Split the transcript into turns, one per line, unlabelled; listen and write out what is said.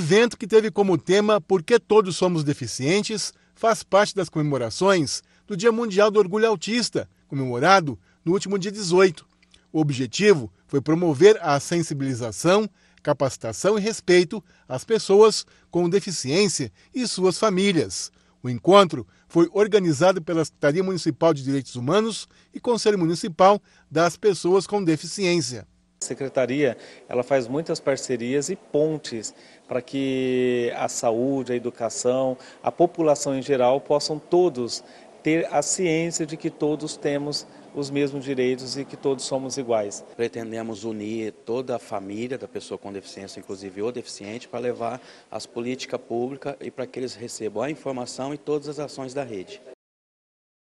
evento que teve como tema Por que Todos Somos Deficientes faz parte das comemorações do Dia Mundial do Orgulho Autista, comemorado no último dia 18. O objetivo foi promover a sensibilização, capacitação e respeito às pessoas com deficiência e suas famílias. O encontro foi organizado pela Secretaria Municipal de Direitos Humanos e Conselho Municipal das Pessoas com Deficiência. A secretaria ela faz muitas parcerias e pontes
para que a saúde, a educação, a população em geral possam todos
ter a ciência de que todos temos os mesmos direitos e que todos somos iguais. Pretendemos unir toda a família da pessoa com deficiência, inclusive o deficiente, para levar as políticas públicas e para que eles recebam a informação e todas as ações da rede.